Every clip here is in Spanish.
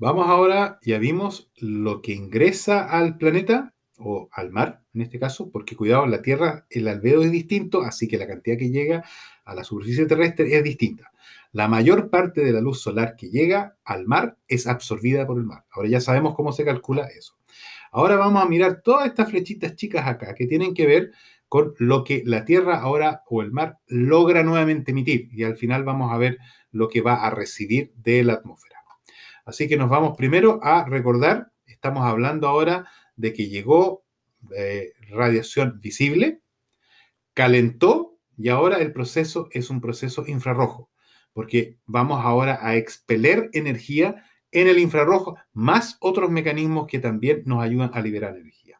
Vamos ahora, ya vimos lo que ingresa al planeta o al mar en este caso, porque cuidado, en la Tierra el albedo es distinto, así que la cantidad que llega a la superficie terrestre es distinta. La mayor parte de la luz solar que llega al mar es absorbida por el mar. Ahora ya sabemos cómo se calcula eso. Ahora vamos a mirar todas estas flechitas chicas acá que tienen que ver con lo que la Tierra ahora o el mar logra nuevamente emitir y al final vamos a ver lo que va a recibir de la atmósfera. Así que nos vamos primero a recordar, estamos hablando ahora de que llegó eh, radiación visible, calentó y ahora el proceso es un proceso infrarrojo, porque vamos ahora a expeler energía en el infrarrojo, más otros mecanismos que también nos ayudan a liberar energía.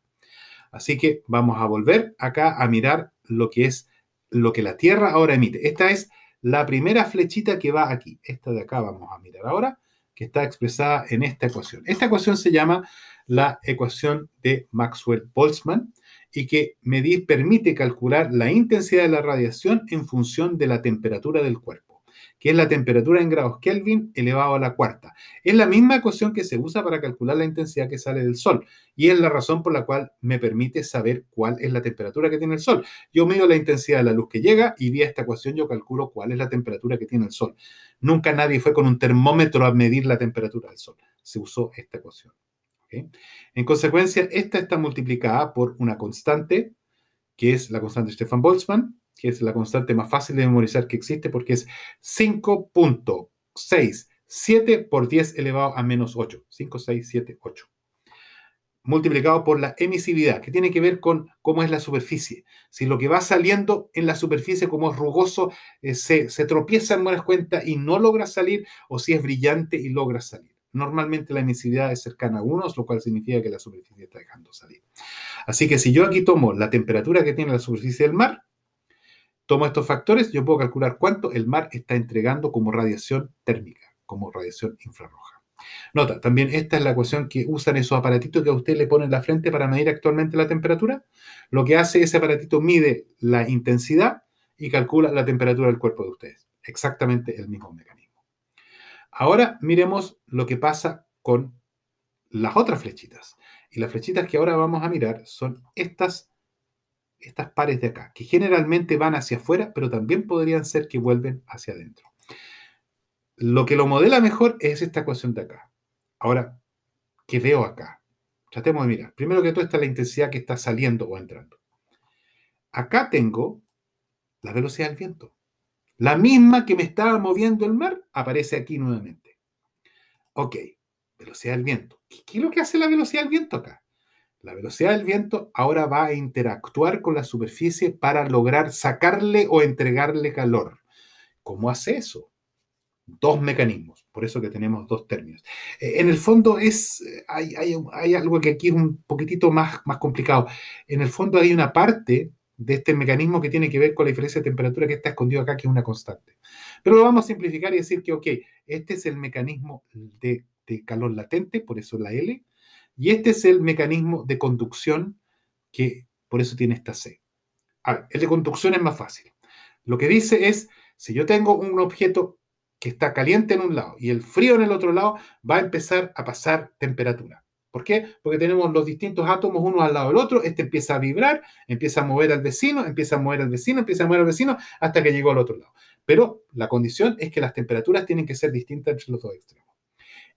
Así que vamos a volver acá a mirar lo que es lo que la Tierra ahora emite. Esta es la primera flechita que va aquí. Esta de acá vamos a mirar ahora que está expresada en esta ecuación. Esta ecuación se llama la ecuación de Maxwell-Boltzmann y que permite calcular la intensidad de la radiación en función de la temperatura del cuerpo que es la temperatura en grados Kelvin elevado a la cuarta. Es la misma ecuación que se usa para calcular la intensidad que sale del Sol y es la razón por la cual me permite saber cuál es la temperatura que tiene el Sol. Yo mido la intensidad de la luz que llega y vía esta ecuación yo calculo cuál es la temperatura que tiene el Sol. Nunca nadie fue con un termómetro a medir la temperatura del Sol. Se usó esta ecuación. En consecuencia, esta está multiplicada por una constante, que es la constante de Stefan Boltzmann, que es la constante más fácil de memorizar que existe porque es 5.67 por 10 elevado a menos 8. 5, 6, 7, 8. Multiplicado por la emisividad, que tiene que ver con cómo es la superficie. Si lo que va saliendo en la superficie, como es rugoso, eh, se, se tropieza en buenas cuentas y no logra salir, o si es brillante y logra salir. Normalmente la emisividad es cercana a 1, lo cual significa que la superficie está dejando salir. Así que si yo aquí tomo la temperatura que tiene la superficie del mar, Tomo estos factores, yo puedo calcular cuánto el mar está entregando como radiación térmica, como radiación infrarroja. Nota, también esta es la ecuación que usan esos aparatitos que a usted le ponen en la frente para medir actualmente la temperatura. Lo que hace ese aparatito mide la intensidad y calcula la temperatura del cuerpo de ustedes. Exactamente el mismo mecanismo. Ahora miremos lo que pasa con las otras flechitas. Y las flechitas que ahora vamos a mirar son estas estas pares de acá, que generalmente van hacia afuera, pero también podrían ser que vuelven hacia adentro. Lo que lo modela mejor es esta ecuación de acá. Ahora, ¿qué veo acá? Tratemos de mirar. Primero que todo está la intensidad que está saliendo o entrando. Acá tengo la velocidad del viento. La misma que me estaba moviendo el mar aparece aquí nuevamente. Ok, velocidad del viento. ¿Qué, qué es lo que hace la velocidad del viento acá? La velocidad del viento ahora va a interactuar con la superficie para lograr sacarle o entregarle calor. ¿Cómo hace eso? Dos mecanismos, por eso que tenemos dos términos. E, en el fondo es, hay, algo que aquí es un poquitito más, más complicado. En el fondo hay una parte de este mecanismo que tiene que ver con la diferencia de temperatura que está escondido acá, que es una constante. Pero lo vamos a simplificar y decir que, ok, este es el mecanismo de calor latente, por eso la L, y este es el mecanismo de conducción que por eso tiene esta C. el de conducción es más fácil. Lo que dice es, si yo tengo un objeto que está caliente en un lado y el frío en el otro lado, va a empezar a pasar temperatura. ¿Por qué? Porque tenemos los distintos átomos uno al lado del otro, este empieza a vibrar, empieza a mover al vecino, empieza a mover al vecino, empieza a mover al vecino, hasta que llegó al otro lado. Pero la condición es que las temperaturas tienen que ser distintas entre los dos extremos.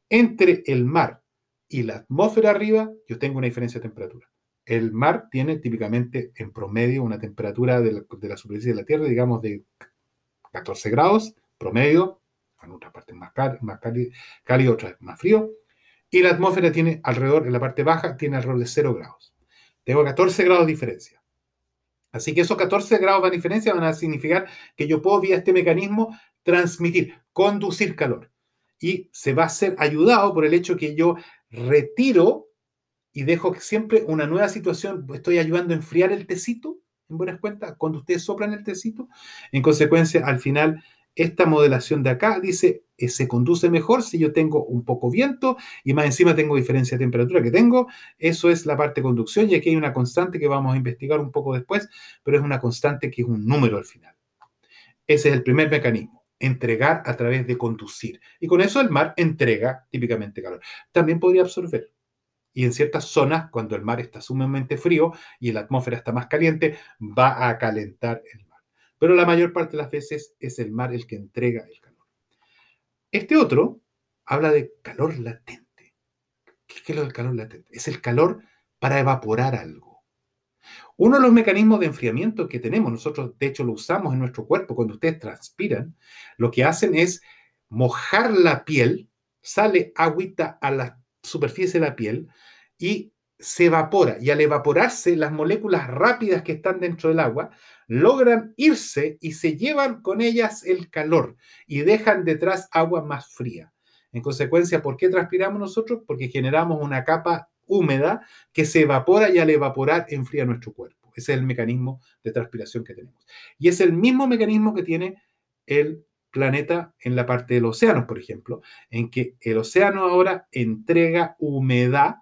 Entre el mar y la atmósfera arriba, yo tengo una diferencia de temperatura. El mar tiene típicamente en promedio una temperatura de la, superficie de la Tierra, digamos, de 14 grados promedio, en otras partes más, más cálido, otras más frío, y la atmósfera tiene alrededor, en la parte baja, tiene alrededor de 0 grados. Tengo 14 grados de diferencia. Así que esos 14 grados de diferencia van a significar que yo puedo, vía este mecanismo, transmitir, conducir calor. Y se va a ser ayudado por el hecho que yo retiro y dejo siempre una nueva situación, estoy ayudando a enfriar el tecito, en buenas cuentas, cuando ustedes soplan el tecito, en consecuencia, al final, esta modelación de acá dice, que eh, se conduce mejor si yo tengo un poco viento y más encima tengo diferencia de temperatura que tengo, eso es la parte de conducción y aquí hay una constante que vamos a investigar un poco después, pero es una constante que es un número al final. Ese es el primer mecanismo entregar a través de conducir. Y con eso el mar entrega típicamente calor. También podría absorber. Y en ciertas zonas, cuando el mar está sumamente frío y la atmósfera está más caliente, va a calentar el mar. Pero la mayor parte de las veces es el mar el que entrega el calor. Este otro habla de calor latente. ¿Qué es lo del calor latente? Es el calor para evaporar algo uno de los mecanismos de enfriamiento que tenemos, nosotros de hecho lo usamos en nuestro cuerpo cuando ustedes transpiran, lo que hacen es mojar la piel, sale agüita a la superficie de la piel y se evapora. Y al evaporarse, las moléculas rápidas que están dentro del agua logran irse y se llevan con ellas el calor y dejan detrás agua más fría. En consecuencia, ¿por qué transpiramos nosotros? Porque generamos una capa húmeda que se evapora y al evaporar enfría nuestro cuerpo. Ese es el mecanismo de transpiración que tenemos. Y es el mismo mecanismo que tiene el planeta en la parte del océano, por ejemplo, en que el océano ahora entrega humedad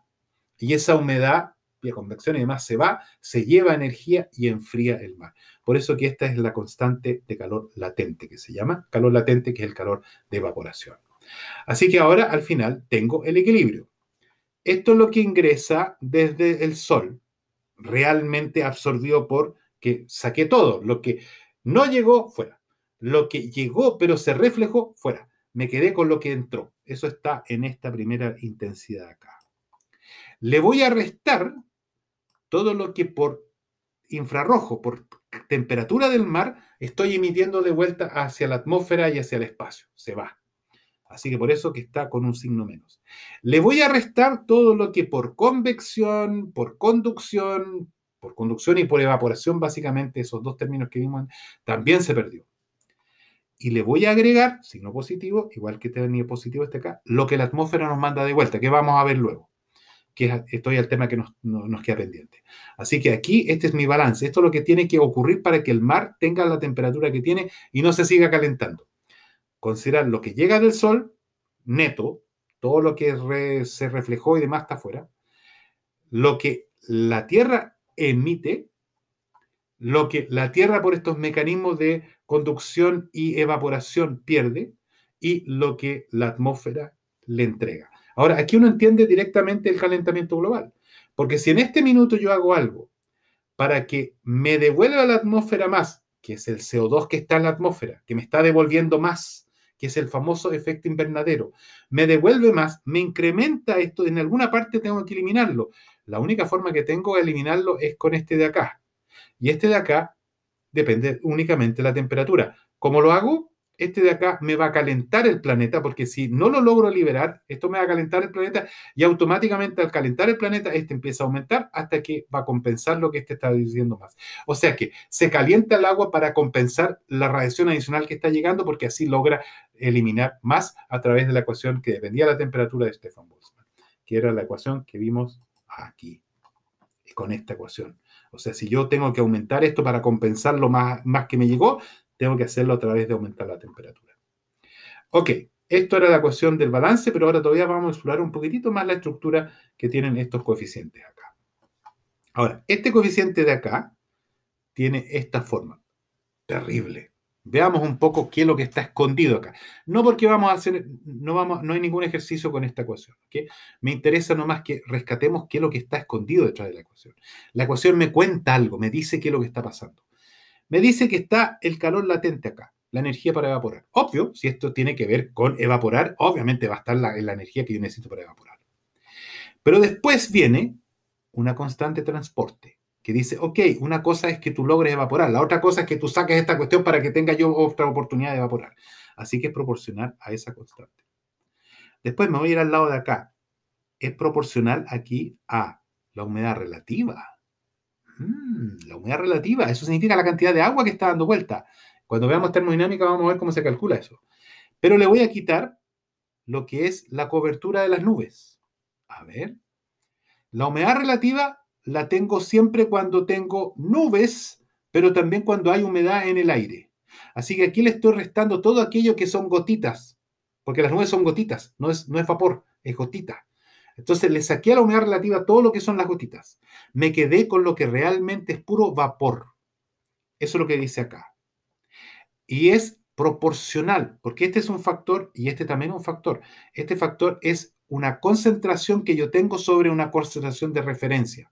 y esa humedad vía convección y demás se va, se lleva energía y enfría el mar. Por eso que esta es la constante de calor latente que se llama calor latente, que es el calor de evaporación. Así que ahora al final tengo el equilibrio. Esto es lo que ingresa desde el Sol, realmente absorbió por que saqué todo. Lo que no llegó, fuera. Lo que llegó, pero se reflejó, fuera. Me quedé con lo que entró. Eso está en esta primera intensidad acá. Le voy a restar todo lo que por infrarrojo, por temperatura del mar, estoy emitiendo de vuelta hacia la atmósfera y hacia el espacio. Se va. Así que por eso que está con un signo menos. Le voy a restar todo lo que por convección, por conducción, por conducción y por evaporación, básicamente esos dos términos que vimos, también se perdió. Y le voy a agregar, signo positivo, igual que tenía este positivo este acá, lo que la atmósfera nos manda de vuelta, que vamos a ver luego, que es, estoy al tema que nos, nos queda pendiente. Así que aquí este es mi balance, esto es lo que tiene que ocurrir para que el mar tenga la temperatura que tiene y no se siga calentando considerar lo que llega del sol, neto, todo lo que se reflejó y demás está afuera, lo que la Tierra emite, lo que la Tierra por estos mecanismos de conducción y evaporación pierde y lo que la atmósfera le entrega. Ahora, aquí uno entiende directamente el calentamiento global, porque si en este minuto yo hago algo para que me devuelva la atmósfera más, que es el CO2 que está en la atmósfera, que me está devolviendo más, que es el famoso efecto invernadero. Me devuelve más, me incrementa esto, en alguna parte tengo que eliminarlo. La única forma que tengo de eliminarlo es con este de acá. Y este de acá depende únicamente de la temperatura. ¿Cómo lo hago? Este de acá me va a calentar el planeta, porque si no lo logro liberar, esto me va a calentar el planeta y automáticamente al calentar el planeta, este empieza a aumentar hasta que va a compensar lo que este está diciendo más. O sea que se calienta el agua para compensar la radiación adicional que está llegando, porque así logra eliminar más a través de la ecuación que dependía de la temperatura de Stefan Boltzmann, que era la ecuación que vimos aquí, con esta ecuación. O sea, si yo tengo que aumentar esto para compensar lo más, más que me llegó, tengo que hacerlo a través de aumentar la temperatura. Ok, esto era la ecuación del balance, pero ahora todavía vamos a explorar un poquitito más la estructura que tienen estos coeficientes acá. Ahora, este coeficiente de acá tiene esta forma. Terrible. Veamos un poco qué es lo que está escondido acá. No porque vamos a hacer, no, vamos, no hay ningún ejercicio con esta ecuación. Me interesa nomás que rescatemos qué es lo que está escondido detrás de la ecuación. La ecuación me cuenta algo, me dice qué es lo que está pasando. Me dice que está el calor latente acá, la energía para evaporar. Obvio, si esto tiene que ver con evaporar, obviamente va a estar la, energía que yo necesito para evaporar. Pero después viene una constante transporte que dice, ok, una cosa es que tú logres evaporar, la otra cosa es que tú saques esta cuestión para que tenga yo otra oportunidad de evaporar. Así que es proporcional a esa constante. Después me voy a ir al lado de acá. Es proporcional aquí a la humedad relativa. Mm, la humedad relativa, eso significa la cantidad de agua que está dando vuelta. Cuando veamos termodinámica vamos a ver cómo se calcula eso. Pero le voy a quitar lo que es la cobertura de las nubes. A ver. La humedad relativa la tengo siempre cuando tengo nubes, pero también cuando hay humedad en el aire. Así que aquí le estoy restando todo aquello que son gotitas, porque las nubes son gotitas, no es, no es vapor, es gotita. Entonces le saqué a la humedad relativa todo lo que son las gotitas. Me quedé con lo que realmente es puro vapor. Eso es lo que dice acá. Y es proporcional, porque este es un factor y este también es un factor. Este factor es una concentración que yo tengo sobre una concentración de referencia.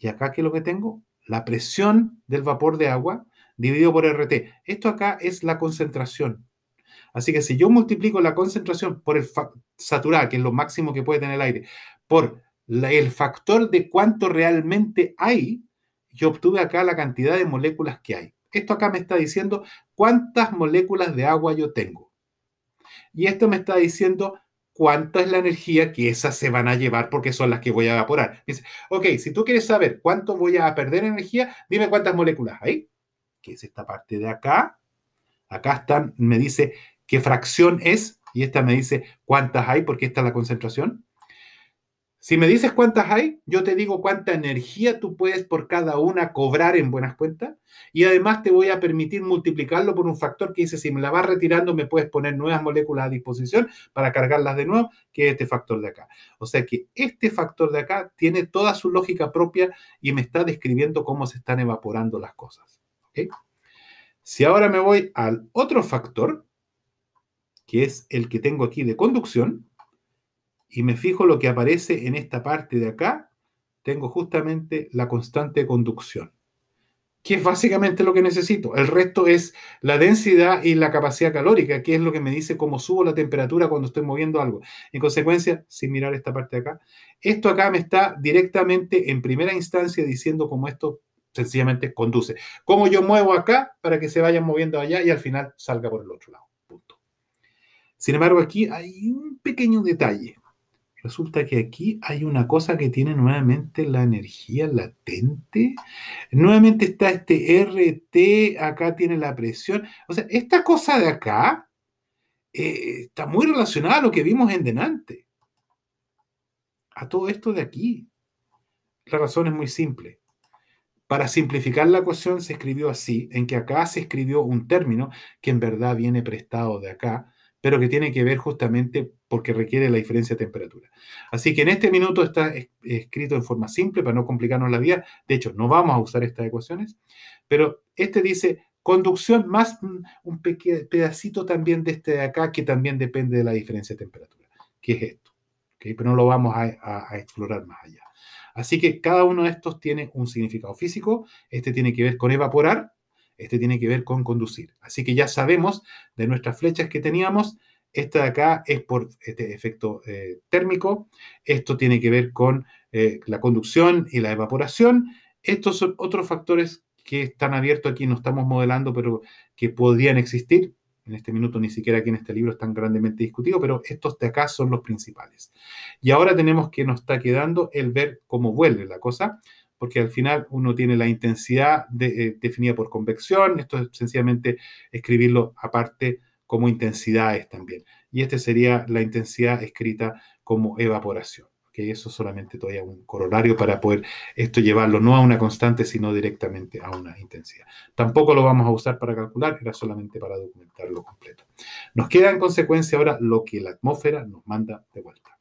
Y acá, ¿qué es lo que tengo? La presión del vapor de agua dividido por RT. Esto acá es la concentración. Así que si yo multiplico la concentración por el saturar, que es lo máximo que puede tener el aire, por el factor de cuánto realmente hay, yo obtuve acá la cantidad de moléculas que hay. Esto acá me está diciendo cuántas moléculas de agua yo tengo. Y esto me está diciendo cuánta es la energía que esas se van a llevar porque son las que voy a evaporar. Dice, ok, si tú quieres saber cuánto voy a perder energía, dime cuántas moléculas hay, que es esta parte de acá. Acá están, me dice qué fracción es y esta me dice cuántas hay porque esta es la concentración. Si me dices cuántas hay, yo te digo cuánta energía tú puedes por cada una cobrar en buenas cuentas y además te voy a permitir multiplicarlo por un factor que dice, si me la vas retirando, me puedes poner nuevas moléculas a disposición para cargarlas de nuevo, que es este factor de acá. O sea que este factor de acá tiene toda su lógica propia y me está describiendo cómo se están evaporando las cosas. Si ahora me voy al otro factor, que es el que tengo aquí de conducción, y me fijo lo que aparece en esta parte de acá, tengo justamente la constante de conducción, que es básicamente lo que necesito. El resto es la densidad y la capacidad calórica, que es lo que me dice cómo subo la temperatura cuando estoy moviendo algo. En consecuencia, sin mirar esta parte de acá, esto acá me está directamente en primera instancia diciendo cómo esto sencillamente conduce. Cómo yo muevo acá para que se vayan moviendo allá y al final salga por el otro lado. Sin embargo, aquí hay un pequeño detalle Resulta que aquí hay una cosa que tiene nuevamente la energía latente. Nuevamente está este RT, acá tiene la presión. O sea, esta cosa de acá eh, está muy relacionada a lo que vimos en delante. A todo esto de aquí. La razón es muy simple. Para simplificar la ecuación se escribió así, en que acá se escribió un término que en verdad viene prestado de acá, pero que tiene que ver justamente porque requiere la diferencia de temperatura. Así que en este minuto está escrito en forma simple para no complicarnos la vida. De hecho, no vamos a usar estas ecuaciones, pero este dice conducción más mm, un pedacito también de este de acá que también depende de la diferencia de temperatura, que es esto. Pero no lo vamos a explorar más allá. Así que cada uno de estos tiene un significado físico. Este tiene que ver con evaporar, este tiene que ver con conducir. Así que ya sabemos de nuestras flechas que teníamos. Esta de acá es por este efecto eh, térmico. Esto tiene que ver con eh, la conducción y la evaporación. Estos son otros factores que están abiertos aquí, no estamos modelando, pero que podrían existir. En este minuto ni siquiera aquí en este libro están grandemente discutidos, pero estos de acá son los principales. Y ahora tenemos que nos está quedando el ver cómo vuelve la cosa porque al final uno tiene la intensidad eh, definida por convección, esto es sencillamente escribirlo aparte como intensidades también. Y esta sería la intensidad escrita como evaporación. Que eso solamente todavía un corolario para poder esto llevarlo no a una constante, sino directamente a una intensidad. Tampoco lo vamos a usar para calcular, era solamente para documentarlo completo. Nos queda en consecuencia ahora lo que la atmósfera nos manda de vuelta.